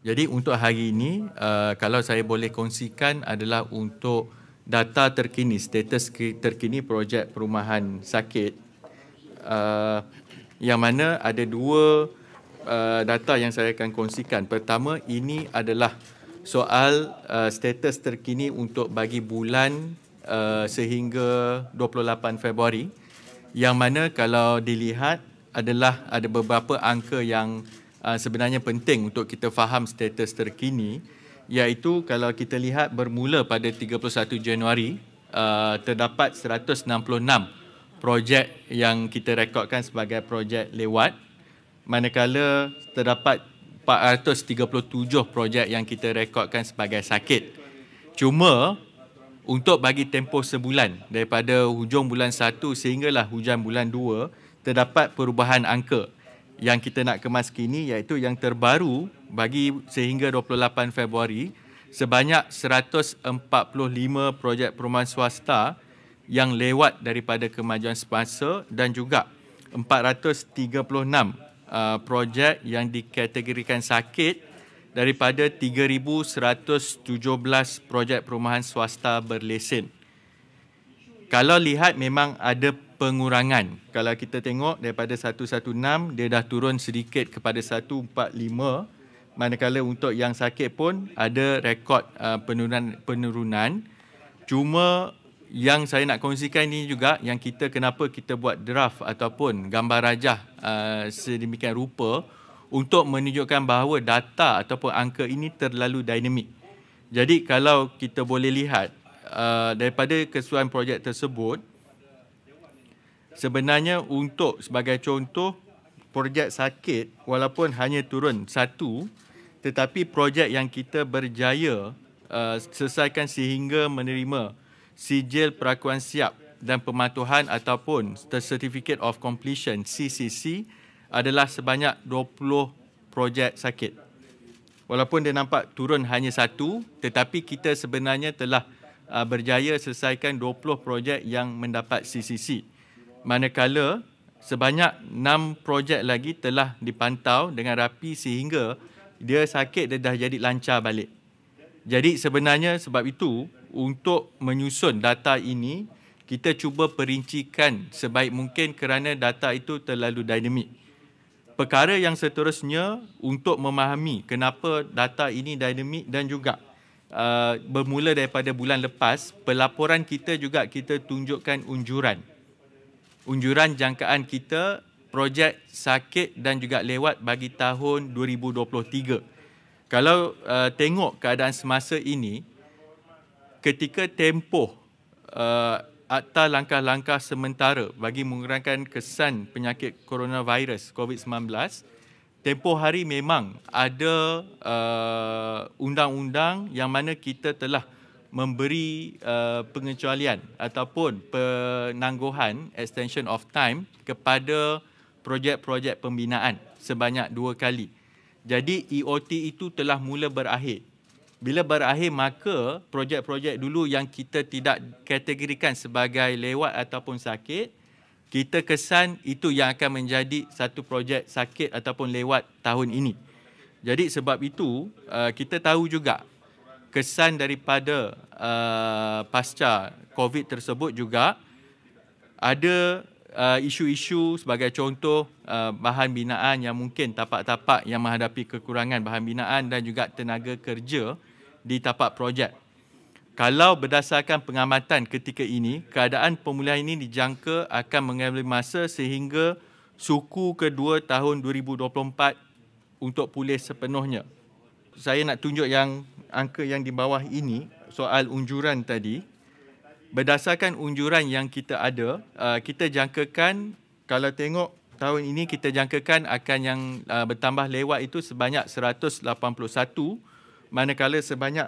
Jadi untuk hari ini uh, kalau saya boleh kongsikan adalah untuk data terkini status terkini projek perumahan sakit uh, yang mana ada dua uh, data yang saya akan kongsikan. Pertama ini adalah soal uh, status terkini untuk bagi bulan uh, sehingga 28 Februari yang mana kalau dilihat adalah ada beberapa angka yang Uh, sebenarnya penting untuk kita faham status terkini iaitu kalau kita lihat bermula pada 31 Januari uh, terdapat 166 projek yang kita rekodkan sebagai projek lewat manakala terdapat 437 projek yang kita rekodkan sebagai sakit. Cuma untuk bagi tempoh sebulan daripada hujung bulan 1 sehinggalah hujan bulan 2 terdapat perubahan angka yang kita nak kemas kini iaitu yang terbaru bagi sehingga 28 Februari sebanyak 145 projek perumahan swasta yang lewat daripada kemajuan semasa dan juga 436 uh, projek yang dikategorikan sakit daripada 3,117 projek perumahan swasta berlesen. Kalau lihat memang ada pengurangan. Kalau kita tengok daripada 116 dia dah turun sedikit kepada 145 manakala untuk yang sakit pun ada rekod uh, penurunan penurunan. Cuma yang saya nak kongsikan ini juga yang kita kenapa kita buat draft ataupun gambar rajah uh, sedemikian rupa untuk menunjukkan bahawa data ataupun angka ini terlalu dinamik. Jadi kalau kita boleh lihat uh, daripada kesuaian projek tersebut sebenarnya untuk sebagai contoh projek sakit walaupun hanya turun satu tetapi projek yang kita berjaya uh, selesaikan sehingga menerima sijil perakuan siap dan pematuhan ataupun Certificate of Completion CCC adalah sebanyak 20 projek sakit. Walaupun dia nampak turun hanya satu tetapi kita sebenarnya telah uh, berjaya selesaikan 20 projek yang mendapat CCC manakala sebanyak 6 projek lagi telah dipantau dengan rapi sehingga dia sakit dia dah jadi lancar balik. Jadi sebenarnya sebab itu untuk menyusun data ini kita cuba perincikan sebaik mungkin kerana data itu terlalu dinamik. Perkara yang seterusnya untuk memahami kenapa data ini dinamik dan juga uh, bermula daripada bulan lepas, pelaporan kita juga kita tunjukkan unjuran unjuran jangkaan kita projek sakit dan juga lewat bagi tahun 2023. Kalau uh, tengok keadaan semasa ini, ketika tempoh uh, eh, akta langkah-langkah sementara bagi mengurangkan kesan penyakit coronavirus COVID-19, tempoh hari memang ada uh, undang-undang yang mana kita telah memberi uh, pengecualian ataupun penangguhan extension of time kepada projek-projek pembinaan sebanyak dua kali. Jadi EOT itu telah mula berakhir. Bila berakhir maka projek-projek dulu yang kita tidak kategorikan sebagai lewat ataupun sakit, kita kesan itu yang akan menjadi satu projek sakit ataupun lewat tahun ini. Jadi sebab itu uh, kita tahu juga kesan daripada uh, pasca COVID tersebut juga ada uh, isu-isu uh, sebagai contoh uh, bahan binaan yang mungkin tapak-tapak yang menghadapi kekurangan bahan binaan dan juga tenaga kerja di tapak projek. Kalau berdasarkan pengamatan ketika ini, keadaan pemulihan ini dijangka akan mengambil masa sehingga suku kedua tahun 2024 untuk pulih sepenuhnya. Saya nak tunjuk yang angka yang di bawah ini soal unjuran tadi berdasarkan unjuran yang kita ada uh, kita jangkakan kalau tengok tahun ini kita jangkakan akan yang uh, bertambah lewat itu sebanyak 181 manakala sebanyak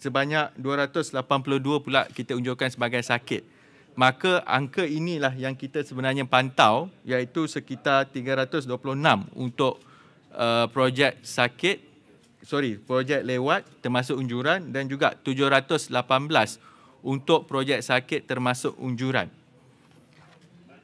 sebanyak 282 pula kita unjurkan sebagai sakit maka angka inilah yang kita sebenarnya pantau iaitu sekitar 326 untuk uh, projek sakit sorry, projek lewat termasuk unjuran dan juga 718 untuk projek sakit termasuk unjuran.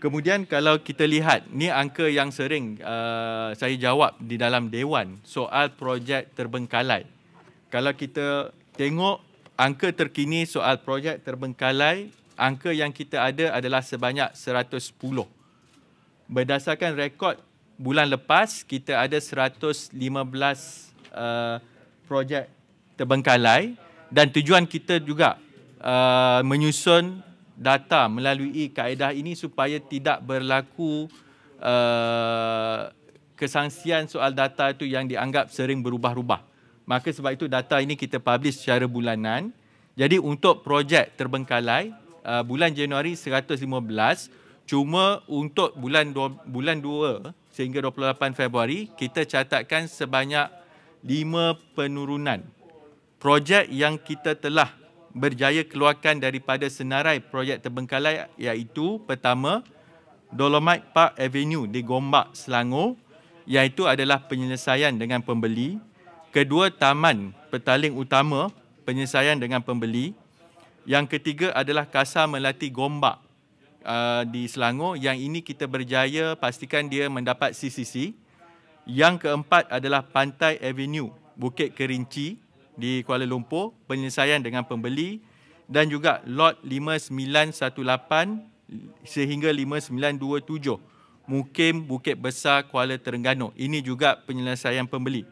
Kemudian kalau kita lihat, ni angka yang sering uh, saya jawab di dalam Dewan soal projek terbengkalai. Kalau kita tengok angka terkini soal projek terbengkalai, angka yang kita ada adalah sebanyak 110. Berdasarkan rekod bulan lepas, kita ada 115 projek Uh, projek terbengkalai dan tujuan kita juga uh, menyusun data melalui kaedah ini supaya tidak berlaku uh, kesangsian soal data itu yang dianggap sering berubah-ubah. Maka sebab itu data ini kita publish secara bulanan. Jadi untuk projek terbengkalai uh, bulan Januari 115 cuma untuk bulan 2, bulan 2 sehingga 28 Februari kita catatkan sebanyak lima penurunan. Projek yang kita telah berjaya keluarkan daripada senarai projek terbengkalai iaitu pertama Dolomite Park Avenue di Gombak, Selangor iaitu adalah penyelesaian dengan pembeli. Kedua, Taman Petaling Utama penyelesaian dengan pembeli. Yang ketiga adalah Kasar Melati Gombak uh, di Selangor yang ini kita berjaya pastikan dia mendapat CCC. Yang keempat adalah Pantai Avenue, Bukit Kerinci di Kuala Lumpur, penyelesaian dengan pembeli dan juga lot 5918 sehingga 5927, Mukim Bukit Besar Kuala Terengganu. Ini juga penyelesaian pembeli.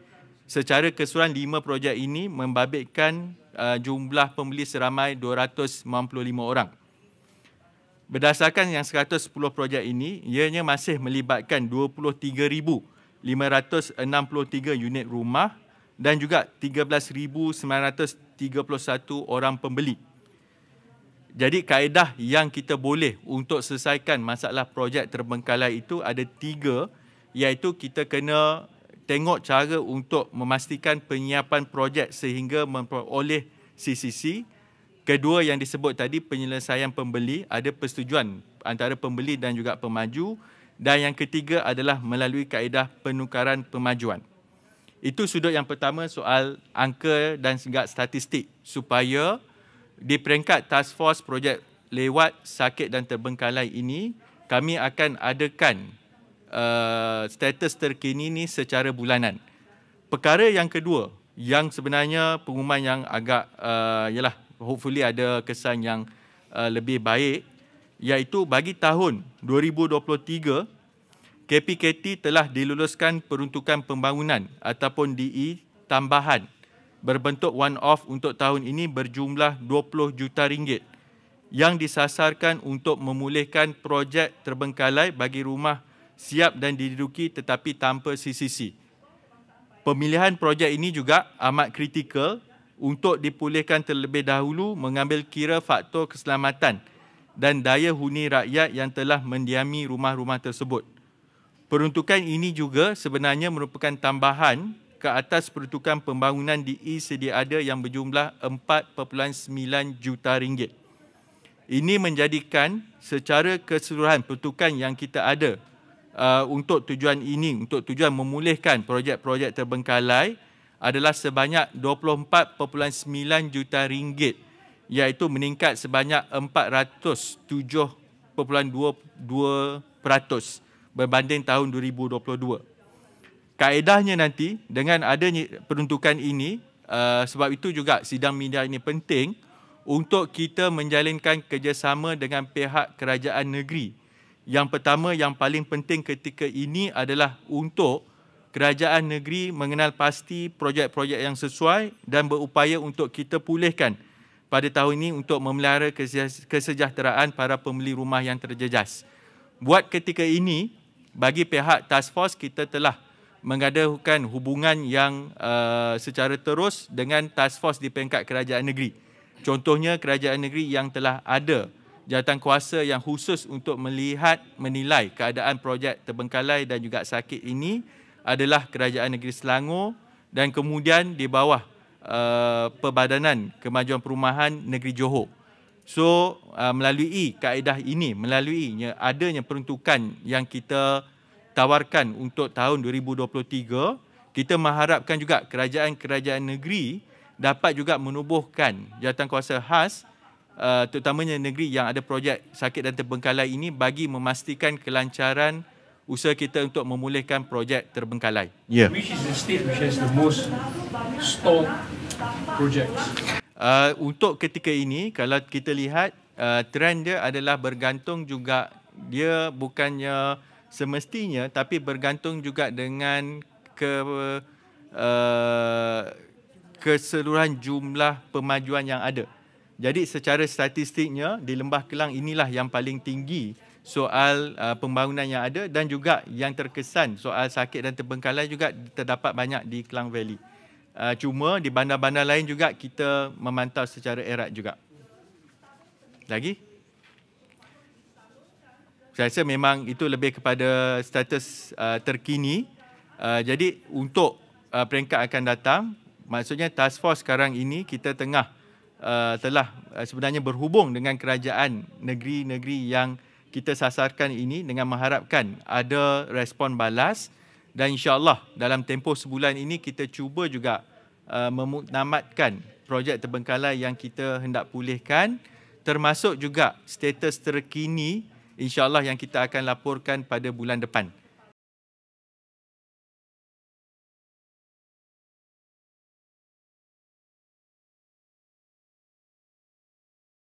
Secara keseluruhan lima projek ini membabitkan uh, jumlah pembeli seramai 295 orang. Berdasarkan yang 110 projek ini, ianya masih melibatkan 23,000 563 unit rumah dan juga 13,931 orang pembeli. Jadi kaedah yang kita boleh untuk selesaikan masalah projek terbengkalai itu ada tiga iaitu kita kena tengok cara untuk memastikan penyiapan projek sehingga memperoleh CCC. Kedua yang disebut tadi penyelesaian pembeli ada persetujuan antara pembeli dan juga pemaju dan yang ketiga adalah melalui kaedah penukaran pemajuan. Itu sudut yang pertama soal angka dan segak statistik supaya di peringkat task force projek lewat sakit dan terbengkalai ini kami akan adakan uh, status terkini ini secara bulanan. Perkara yang kedua yang sebenarnya pengumuman yang agak uh, eh, yalah hopefully ada kesan yang uh, lebih baik iaitu bagi tahun 2023 KPKT telah diluluskan peruntukan pembangunan ataupun DE tambahan berbentuk one-off untuk tahun ini berjumlah 20 juta ringgit yang disasarkan untuk memulihkan projek terbengkalai bagi rumah siap dan diduduki tetapi tanpa CCC. Pemilihan projek ini juga amat kritikal untuk dipulihkan terlebih dahulu mengambil kira faktor keselamatan dan daya huni rakyat yang telah mendiami rumah-rumah tersebut. Peruntukan ini juga sebenarnya merupakan tambahan ke atas peruntukan pembangunan di E sedia ada yang berjumlah 4.9 juta ringgit. Ini menjadikan secara keseluruhan peruntukan yang kita ada uh, untuk tujuan ini, untuk tujuan memulihkan projek-projek terbengkalai adalah sebanyak 24.9 juta ringgit iaitu meningkat sebanyak 407.22% berbanding tahun 2022. Kaedahnya nanti dengan adanya peruntukan ini eh, sebab itu juga sidang media ini penting untuk kita menjalinkan kerjasama dengan pihak kerajaan negeri. Yang pertama yang paling penting ketika ini adalah untuk kerajaan negeri mengenal pasti projek-projek yang sesuai dan berupaya untuk kita pulihkan pada tahun ini untuk memelihara kesejahteraan para pembeli rumah yang terjejas. Buat ketika ini, bagi pihak task force, kita telah mengadakan hubungan yang uh, secara terus dengan task force di peringkat kerajaan negeri. Contohnya, kerajaan negeri yang telah ada jawatan kuasa yang khusus untuk melihat, menilai keadaan projek terbengkalai dan juga sakit ini adalah kerajaan negeri Selangor dan kemudian di bawah uh, perbadanan kemajuan perumahan negeri Johor. So uh, melalui kaedah ini, melalui adanya peruntukan yang kita tawarkan untuk tahun 2023, kita mengharapkan juga kerajaan-kerajaan negeri dapat juga menubuhkan kuasa khas uh, terutamanya negeri yang ada projek sakit dan terbengkalai ini bagi memastikan kelancaran usaha kita untuk memulihkan projek terbengkalai. Yeah. Which is the state which has the most stalled projects? Uh, untuk ketika ini, kalau kita lihat, uh, trend dia adalah bergantung juga, dia bukannya semestinya, tapi bergantung juga dengan ke, uh, keseluruhan jumlah pemajuan yang ada. Jadi secara statistiknya, di Lembah Kelang inilah yang paling tinggi soal uh, pembangunan yang ada dan juga yang terkesan soal sakit dan terbengkalai juga terdapat banyak di Kelang Valley. Uh, cuma di bandar-bandar lain juga kita memantau secara erat juga. Lagi? Saya rasa memang itu lebih kepada status uh, terkini. Uh, jadi untuk uh, peringkat akan datang, maksudnya task force sekarang ini kita tengah uh, telah uh, sebenarnya berhubung dengan kerajaan negeri-negeri yang kita sasarkan ini dengan mengharapkan ada respon balas dan insyaAllah dalam tempoh sebulan ini kita cuba juga uh, memutnamatkan projek terbengkalai yang kita hendak pulihkan termasuk juga status terkini insyaAllah yang kita akan laporkan pada bulan depan.